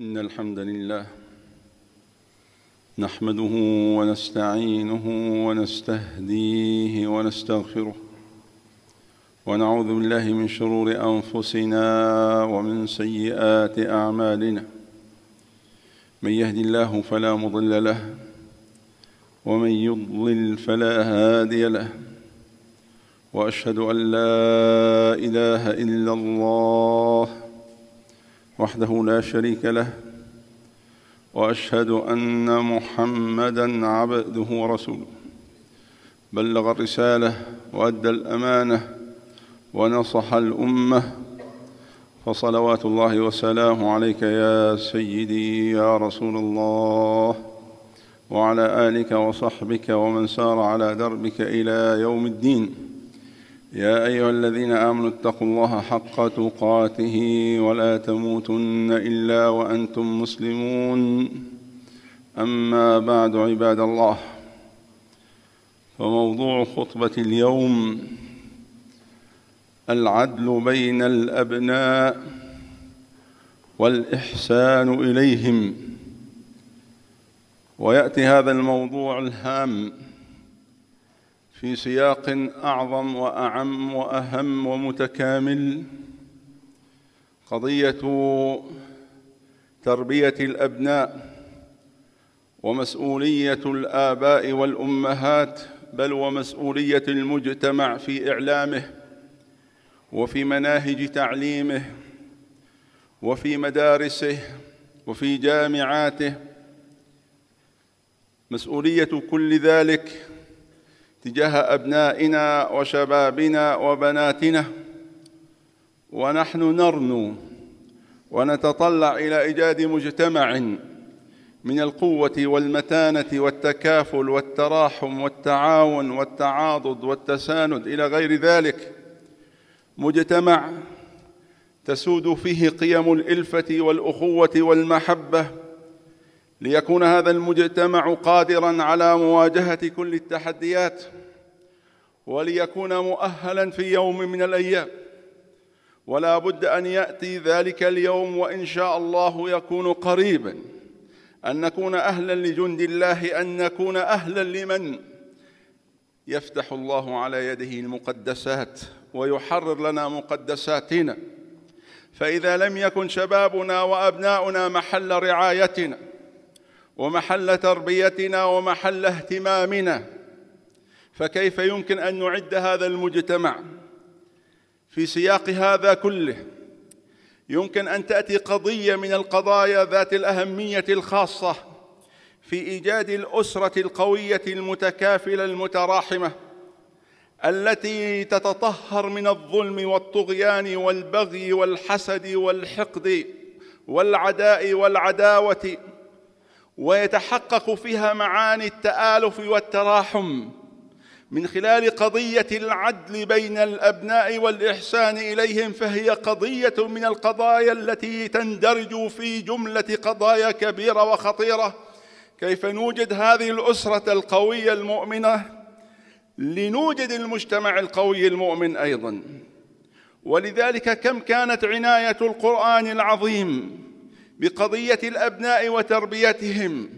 إن الحمد لله نحمده ونستعينه ونستهديه ونستغفره ونعوذ بالله من شرور أنفسنا ومن سيئات أعمالنا من يهد الله فلا مضل له ومن يضلل فلا هادي له وأشهد أن لا إله إلا الله وحده لا شريك له واشهد ان محمدا عبده ورسوله بلغ الرساله وادى الامانه ونصح الامه فصلوات الله وسلامه عليك يا سيدي يا رسول الله وعلى الك وصحبك ومن سار على دربك الى يوم الدين يا أيها الذين آمنوا اتقوا الله حق تقاته ولا تموتن إلا وأنتم مسلمون أما بعد عباد الله فموضوع خطبة اليوم العدل بين الأبناء والإحسان إليهم ويأتي هذا الموضوع الهام في سياق اعظم واعم واهم ومتكامل قضيه تربيه الابناء ومسؤوليه الاباء والامهات بل ومسؤوليه المجتمع في اعلامه وفي مناهج تعليمه وفي مدارسه وفي جامعاته مسؤوليه كل ذلك تجاه أبنائنا وشبابنا وبناتنا ونحن نرنو ونتطلع إلى إيجاد مجتمع من القوة والمتانة والتكافل والتراحم والتعاون والتعاضد والتساند إلى غير ذلك مجتمع تسود فيه قيم الإلفة والأخوة والمحبة ليكون هذا المجتمع قادرا على مواجهه كل التحديات وليكون مؤهلا في يوم من الايام ولا بد ان ياتي ذلك اليوم وان شاء الله يكون قريبا ان نكون اهلا لجند الله ان نكون اهلا لمن يفتح الله على يده المقدسات ويحرر لنا مقدساتنا فاذا لم يكن شبابنا وابناؤنا محل رعايتنا ومحل تربيتنا ومحل اهتمامنا فكيف يمكن ان نعد هذا المجتمع في سياق هذا كله يمكن ان تاتي قضيه من القضايا ذات الاهميه الخاصه في ايجاد الاسره القويه المتكافله المتراحمه التي تتطهر من الظلم والطغيان والبغي والحسد والحقد والعداء والعداوه ويتحقق فيها معاني التآلف والتراحم من خلال قضية العدل بين الأبناء والإحسان إليهم فهي قضية من القضايا التي تندرج في جملة قضايا كبيرة وخطيرة كيف نوجد هذه الأسرة القوية المؤمنة لنوجد المجتمع القوي المؤمن أيضا ولذلك كم كانت عناية القرآن العظيم بقضية الأبناء وتربيتهم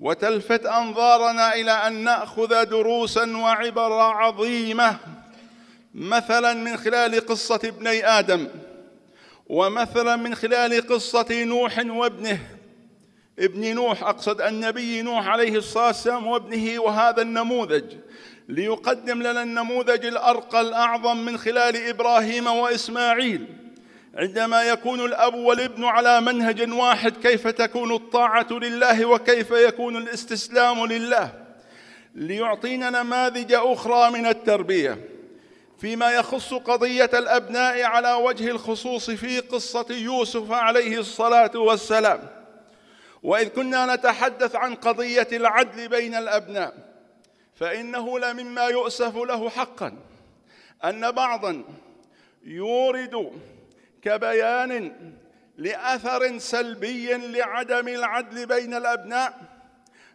وتلفت أنظارنا إلى أن نأخذ دروسا وعبر عظيمة مثلا من خلال قصة ابني آدم ومثلا من خلال قصة نوح وابنه ابن نوح أقصد النبي نوح عليه الصلاة والسلام وابنه وهذا النموذج ليقدم لنا النموذج الأرقى الأعظم من خلال إبراهيم وإسماعيل عندما يكون الأب والابن على منهج واحد كيف تكون الطاعة لله وكيف يكون الاستسلام لله ليعطينا نماذج أخرى من التربية فيما يخص قضية الأبناء على وجه الخصوص في قصة يوسف عليه الصلاة والسلام وإذ كنا نتحدث عن قضية العدل بين الأبناء فإنه لمما يؤسف له حقا أن بعضا يورد كبيان لاثر سلبي لعدم العدل بين الابناء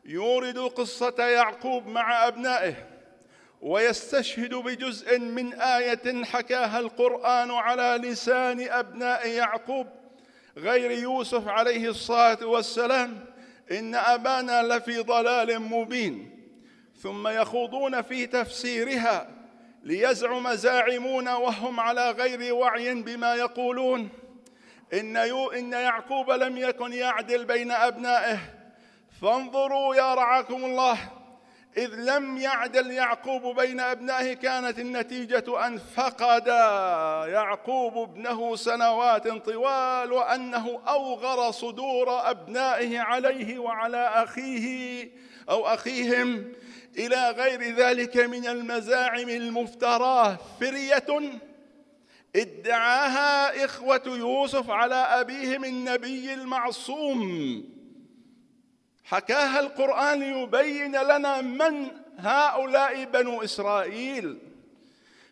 يورد قصه يعقوب مع ابنائه ويستشهد بجزء من ايه حكاها القران على لسان ابناء يعقوب غير يوسف عليه الصلاه والسلام ان ابانا لفي ضلال مبين ثم يخوضون في تفسيرها ليزعم زاعمون وهم على غير وعي بما يقولون إن, يو إن يعقوب لم يكن يعدل بين أبنائه فانظروا يا رعاكم الله إذ لم يعدل يعقوب بين أبنائه كانت النتيجة أن فقد يعقوب ابنه سنوات طوال وأنه أوغر صدور أبنائه عليه وعلى أخيه أو أخيهم إلى غير ذلك من المزاعم المفتراه فرية ادعاها إخوة يوسف على أبيهم النبي المعصوم حكاها القرآن ليبين لنا من هؤلاء بنو إسرائيل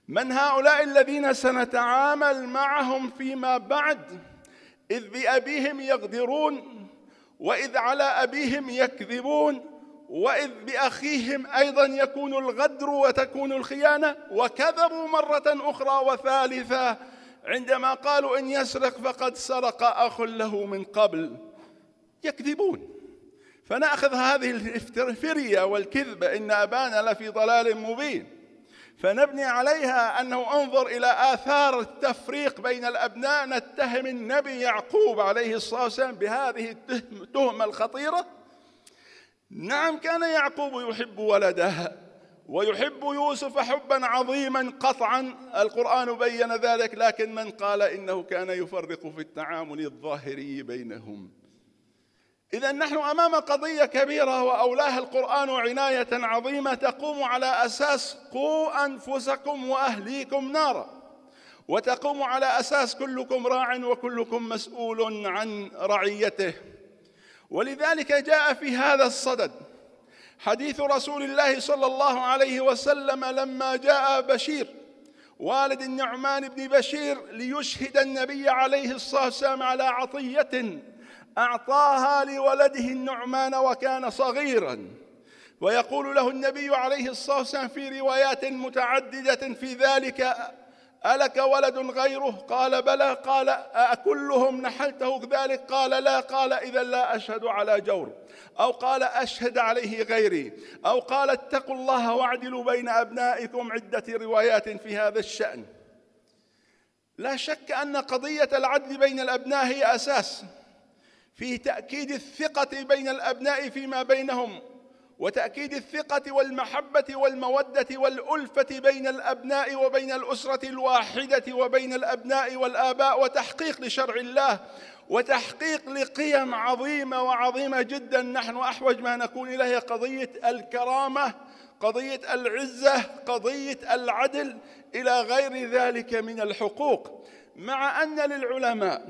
من هؤلاء الذين سنتعامل معهم فيما بعد إذ بأبيهم يغدرون وإذ على أبيهم يكذبون وإذ بأخيهم أيضا يكون الغدر وتكون الخيانة وكذبوا مرة أخرى وثالثة عندما قالوا إن يسرق فقد سرق أخ له من قبل يكذبون فنأخذ هذه الفرية والكذبة إن أبانا لفي ضلال مبين فنبني عليها انه انظر الى اثار التفريق بين الابناء نتهم النبي يعقوب عليه الصلاه والسلام بهذه التهمه الخطيره نعم كان يعقوب يحب ولده ويحب يوسف حبا عظيما قطعا القرآن بين ذلك لكن من قال إنه كان يفرق في التعامل الظاهري بينهم إذا نحن أمام قضية كبيرة وأولاها القرآن عناية عظيمة تقوم على أساس قوا أنفسكم وأهليكم نارا وتقوم على أساس كلكم راع وكلكم مسؤول عن رعيته ولذلك جاء في هذا الصدد حديث رسول الله صلى الله عليه وسلم لما جاء بشير والد النعمان بن بشير ليشهد النبي عليه الصلاه والسلام على عطيه اعطاها لولده النعمان وكان صغيرا ويقول له النبي عليه الصلاه والسلام في روايات متعدده في ذلك ألك ولد غيره قال بلى قال أكلهم نحلته ذلك قال لا قال إذا لا أشهد على جور أو قال أشهد عليه غيري أو قال اتقوا الله واعدلوا بين أبنائكم عدة روايات في هذا الشأن لا شك أن قضية العدل بين الأبناء هي أساس في تأكيد الثقة بين الأبناء فيما بينهم وتأكيد الثقة والمحبة والمودة والألفة بين الأبناء وبين الأسرة الواحدة وبين الأبناء والآباء وتحقيق لشرع الله وتحقيق لقيم عظيمة وعظيمة جدا نحن أحوج ما نكون إليها قضية الكرامة قضية العزة قضية العدل إلى غير ذلك من الحقوق مع أن للعلماء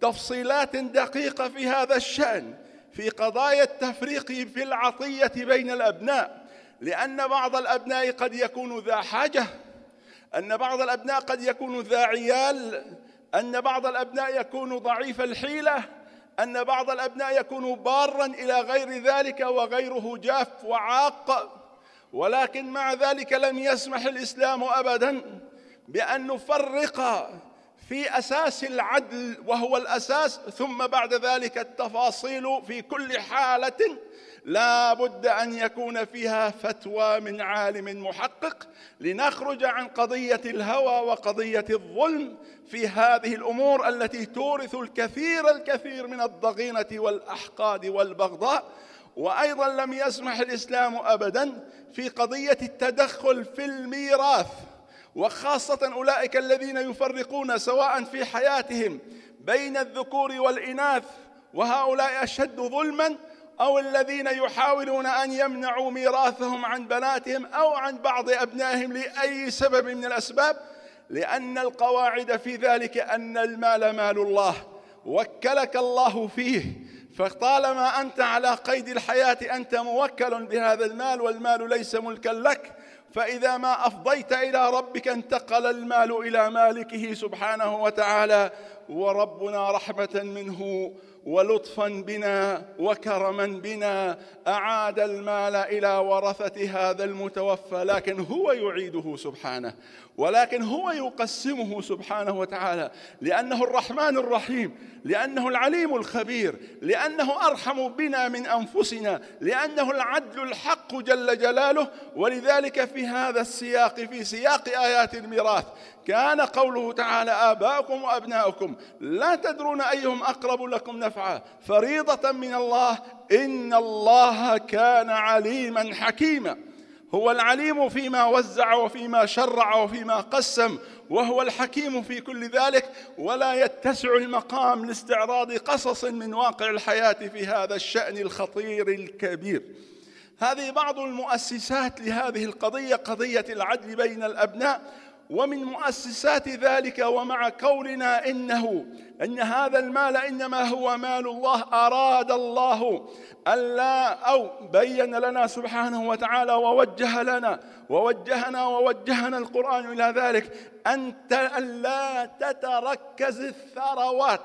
تفصيلات دقيقة في هذا الشأن في قضايا التفريق في العطية بين الأبناء لأن بعض الأبناء قد يكون ذا حاجة أن بعض الأبناء قد يكون ذا عيال أن بعض الأبناء يكون ضعيف الحيلة أن بعض الأبناء يكون بارا إلى غير ذلك وغيره جاف وعاق ولكن مع ذلك لم يسمح الإسلام أبدا بأن نفرق في اساس العدل وهو الاساس ثم بعد ذلك التفاصيل في كل حاله لا بد ان يكون فيها فتوى من عالم محقق لنخرج عن قضيه الهوى وقضيه الظلم في هذه الامور التي تورث الكثير الكثير من الضغينه والاحقاد والبغضاء وايضا لم يسمح الاسلام ابدا في قضيه التدخل في الميراث وخاصة أولئك الذين يفرقون سواء في حياتهم بين الذكور والإناث وهؤلاء أشد ظلما أو الذين يحاولون أن يمنعوا ميراثهم عن بناتهم أو عن بعض أبنائهم لأي سبب من الأسباب لأن القواعد في ذلك أن المال مال الله وكلك الله فيه فطالما أنت على قيد الحياة أنت موكل بهذا المال والمال ليس ملكا لك فإذا ما أفضيت إلى ربك انتقل المال إلى مالكه سبحانه وتعالى وربنا رحمة منه ولطفا بنا وكرما بنا أعاد المال إلى ورثة هذا المتوفى لكن هو يعيده سبحانه ولكن هو يقسمه سبحانه وتعالى لأنه الرحمن الرحيم لأنه العليم الخبير لأنه أرحم بنا من أنفسنا لأنه العدل الحق جل جلاله ولذلك في هذا السياق في سياق آيات الميراث كان قوله تعالى آباؤكم وأبناؤكم لا تدرون أيهم أقرب لكم نفعا فريضة من الله إن الله كان عليما حكيما هو العليم فيما وزع وفيما شرع وفيما قسم وهو الحكيم في كل ذلك ولا يتسع المقام لاستعراض قصص من واقع الحياة في هذا الشأن الخطير الكبير هذه بعض المؤسسات لهذه القضية قضية العدل بين الأبناء ومن مؤسسات ذلك ومع قولنا إنه إن هذا المال إنما هو مال الله أراد الله ألا أو بين لنا سبحانه وتعالى ووجه لنا ووجهنا ووجهنا القرآن إلى ذلك أن ألا تتركز الثروات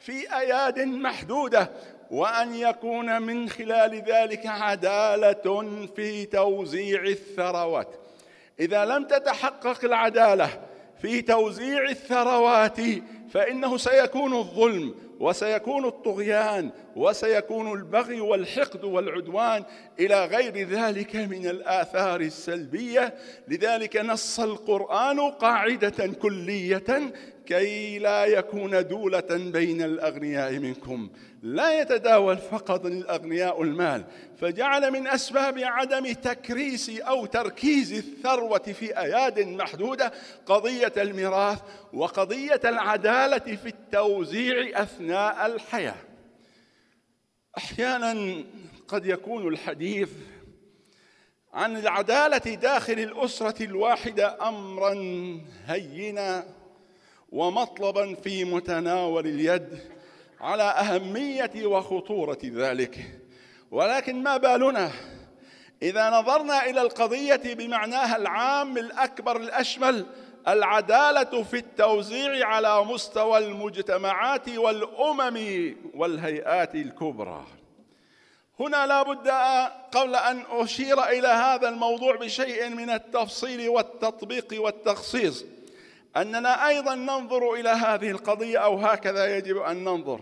في أياد محدودة وأن يكون من خلال ذلك عدالة في توزيع الثروات إذا لم تتحقق العدالة في توزيع الثروات فإنه سيكون الظلم وسيكون الطغيان وسيكون البغي والحقد والعدوان إلى غير ذلك من الآثار السلبية لذلك نص القرآن قاعدة كلية كي لا يكون دولة بين الأغنياء منكم لا يتداول فقط الأغنياء المال فجعل من أسباب عدم تكريس أو تركيز الثروة في أياد محدودة قضية الميراث وقضية العدالة في التوزيع أثناء الحياة أحيانا قد يكون الحديث عن العدالة داخل الأسرة الواحدة أمرا هينا ومطلبا في متناول اليد على أهمية وخطورة ذلك ولكن ما بالنا إذا نظرنا إلى القضية بمعناها العام الأكبر الأشمل العدالة في التوزيع على مستوى المجتمعات والأمم والهيئات الكبرى هنا لا بد قبل أن أشير إلى هذا الموضوع بشيء من التفصيل والتطبيق والتخصيص أننا أيضا ننظر إلى هذه القضية أو هكذا يجب أن ننظر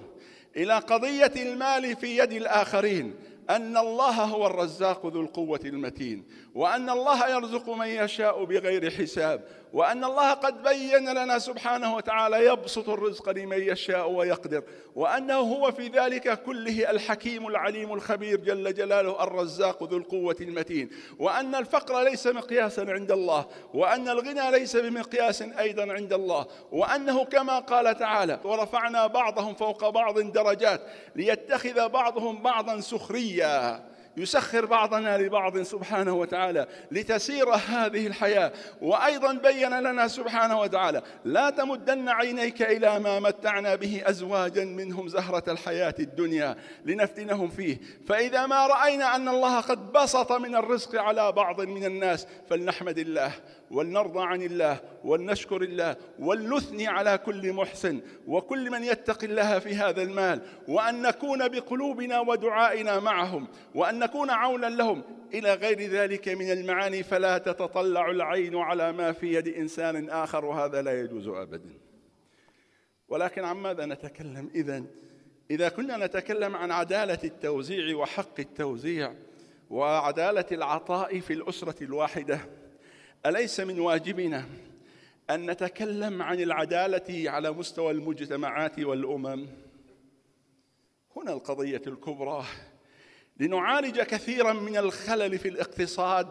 إلى قضية المال في يد الآخرين أن الله هو الرزاق ذو القوة المتين وأن الله يرزق من يشاء بغير حساب وأن الله قد بين لنا سبحانه وتعالى يبسط الرزق لمن يشاء ويقدر وأنه هو في ذلك كله الحكيم العليم الخبير جل جلاله الرزاق ذو القوة المتين وأن الفقر ليس مقياسا عند الله وأن الغنى ليس بمقياس أيضا عند الله وأنه كما قال تعالى ورفعنا بعضهم فوق بعض درجات ليتخذ بعضهم بعضا سخريا يسخر بعضنا لبعض سبحانه وتعالى لتسير هذه الحياة وأيضا بين لنا سبحانه وتعالى لا تمدن عينيك إلى ما متعنا به أزواجا منهم زهرة الحياة الدنيا لنفتنهم فيه فإذا ما رأينا أن الله قد بسط من الرزق على بعض من الناس فلنحمد الله ولنرضى عن الله ولنشكر الله ولنثني على كل محسن وكل من يتقي الله في هذا المال وأن نكون بقلوبنا ودعائنا معهم وأن نكون عونا لهم إلى غير ذلك من المعاني فلا تتطلع العين على ما في يد إنسان آخر وهذا لا يجوز أبدا ولكن عن ماذا نتكلم إذا إذا كنا نتكلم عن عدالة التوزيع وحق التوزيع وعدالة العطاء في الأسرة الواحدة أليس من واجبنا أن نتكلم عن العدالة على مستوى المجتمعات والأمم هنا القضية الكبرى لنعالج كثيرا من الخلل في الاقتصاد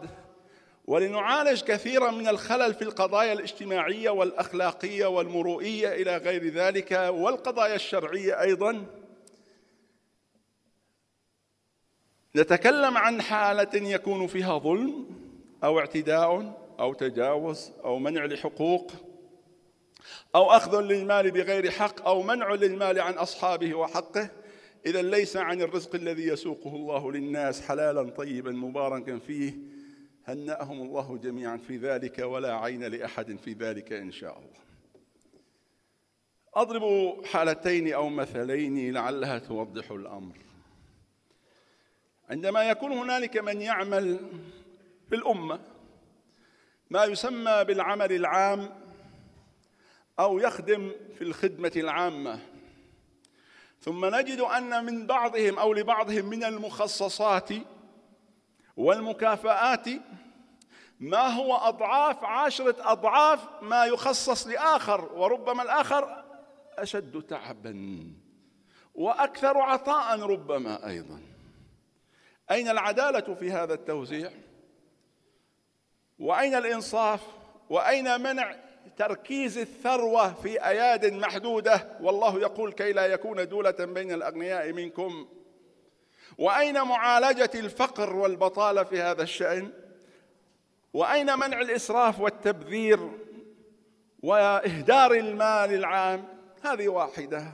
ولنعالج كثيرا من الخلل في القضايا الاجتماعيه والاخلاقيه والمرؤيه الى غير ذلك والقضايا الشرعيه ايضا نتكلم عن حاله يكون فيها ظلم او اعتداء او تجاوز او منع لحقوق او اخذ للمال بغير حق او منع للمال عن اصحابه وحقه إذا ليس عن الرزق الذي يسوقه الله للناس حلالا طيبا مباركا فيه هنأهم الله جميعا في ذلك ولا عين لأحد في ذلك إن شاء الله أضرب حالتين أو مثلين لعلها توضح الأمر عندما يكون هنالك من يعمل في الأمة ما يسمى بالعمل العام أو يخدم في الخدمة العامة ثم نجد أن من بعضهم أو لبعضهم من المخصصات والمكافآت ما هو أضعاف عشرة أضعاف ما يخصص لآخر وربما الآخر أشد تعبا وأكثر عطاء ربما أيضا أين العدالة في هذا التوزيع وأين الإنصاف وأين منع تركيز الثروة في أياد محدودة والله يقول كي لا يكون دولة بين الأغنياء منكم وأين معالجة الفقر والبطالة في هذا الشأن وأين منع الإسراف والتبذير وإهدار المال العام هذه واحدة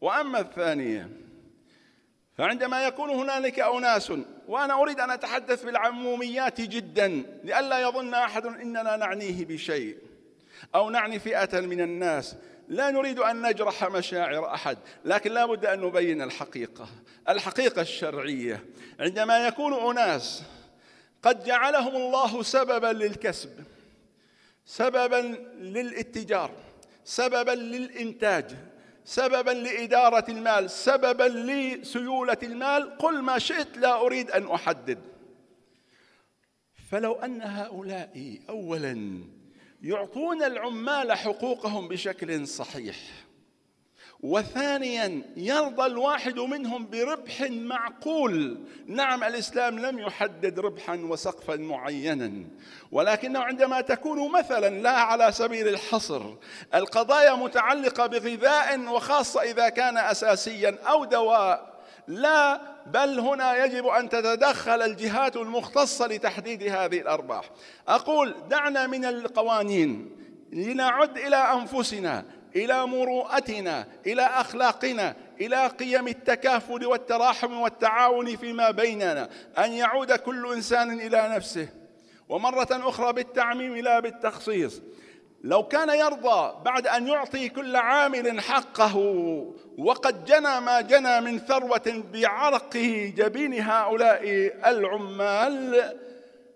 وأما الثانية فعندما يكون هنالك أناس وأنا أريد أن أتحدث بالعموميات جدا لئلا يظن أحد إننا نعنيه بشيء أو نعني فئة من الناس لا نريد أن نجرح مشاعر أحد لكن لا بد أن نبين الحقيقة الحقيقة الشرعية عندما يكون أناس قد جعلهم الله سببا للكسب سببا للاتجار سببا للإنتاج سببا لإدارة المال سببا لسيولة المال قل ما شئت لا أريد أن أحدد فلو أن هؤلاء أولاً يعطون العمال حقوقهم بشكل صحيح وثانيا يرضى الواحد منهم بربح معقول نعم الاسلام لم يحدد ربحا وسقفا معينا ولكنه عندما تكون مثلا لا على سبيل الحصر القضايا متعلقه بغذاء وخاصه اذا كان اساسيا او دواء لا بل هنا يجب أن تتدخل الجهات المختصة لتحديد هذه الأرباح أقول دعنا من القوانين لنعد إلى أنفسنا إلى مروءتنا إلى أخلاقنا إلى قيم التكافل والتراحم والتعاون فيما بيننا أن يعود كل إنسان إلى نفسه ومرة أخرى بالتعميم لا بالتخصيص لو كان يرضى بعد أن يعطي كل عامل حقه وقد جنى ما جنى من ثروة بعرقه جبين هؤلاء العمال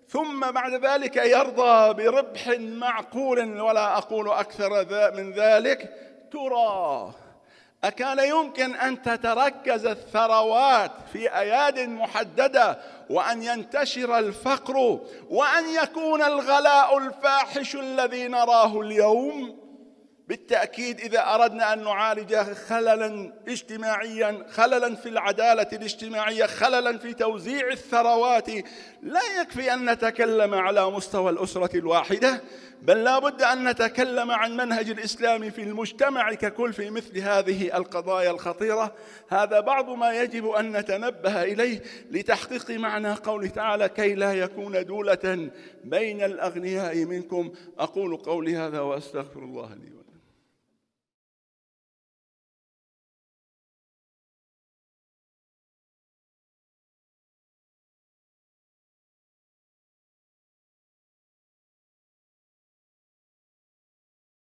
ثم بعد ذلك يرضى بربح معقول ولا أقول أكثر من ذلك ترى أكان يمكن أن تتركز الثروات في أياد محددة وأن ينتشر الفقر وأن يكون الغلاء الفاحش الذي نراه اليوم بالتأكيد إذا أردنا أن نعالج خللا اجتماعيا خللا في العدالة الاجتماعية خللا في توزيع الثروات لا يكفي أن نتكلم على مستوى الأسرة الواحدة بل لا بد أن نتكلم عن منهج الإسلام في المجتمع ككل في مثل هذه القضايا الخطيرة هذا بعض ما يجب أن نتنبه إليه لتحقيق معنى قوله تعالى كي لا يكون دولة بين الأغنياء منكم أقول قولي هذا وأستغفر الله لي ولكم